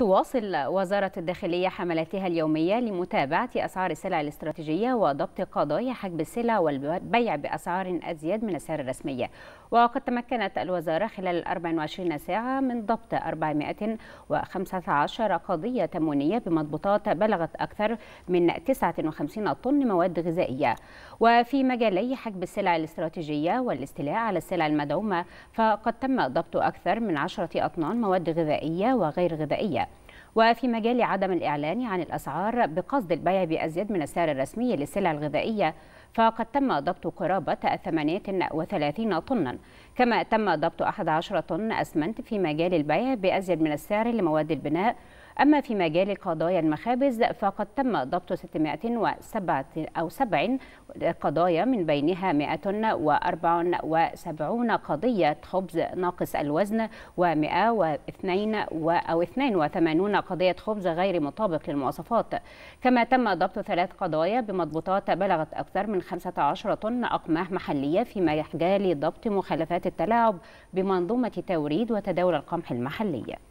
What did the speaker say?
تواصل وزارة الداخلية حملاتها اليومية لمتابعة أسعار السلع الاستراتيجية وضبط قضايا حجب السلع والبيع بأسعار أزيد من السعر الرسمية وقد تمكنت الوزارة خلال 24 ساعة من ضبط 415 قضية تموينية بمضبوطات بلغت أكثر من 59 طن مواد غذائية وفي مجالي حجب السلع الاستراتيجية والاستيلاء على السلع المدعومة فقد تم ضبط أكثر من 10 أطنان مواد غذائية وغير غذائية وفي مجال عدم الإعلان عن الأسعار بقصد البيع بأزيد من السعر الرسمي للسلع الغذائية فقد تم ضبط قرابة 38 طنا كما تم ضبط 11 طن أسمنت في مجال البيع بأزيد من السعر لمواد البناء أما في مجال قضايا المخابز فقد تم ضبط 607 أو قضايا من بينها 174 قضية خبز ناقص الوزن و102 أو 82 قضية خبز غير مطابق للمواصفات كما تم ضبط ثلاث قضايا بمضبوطات بلغت أكثر من 15 طن أقماح محلية في مجال ضبط مخالفات التلاعب بمنظومة توريد وتداول القمح المحلية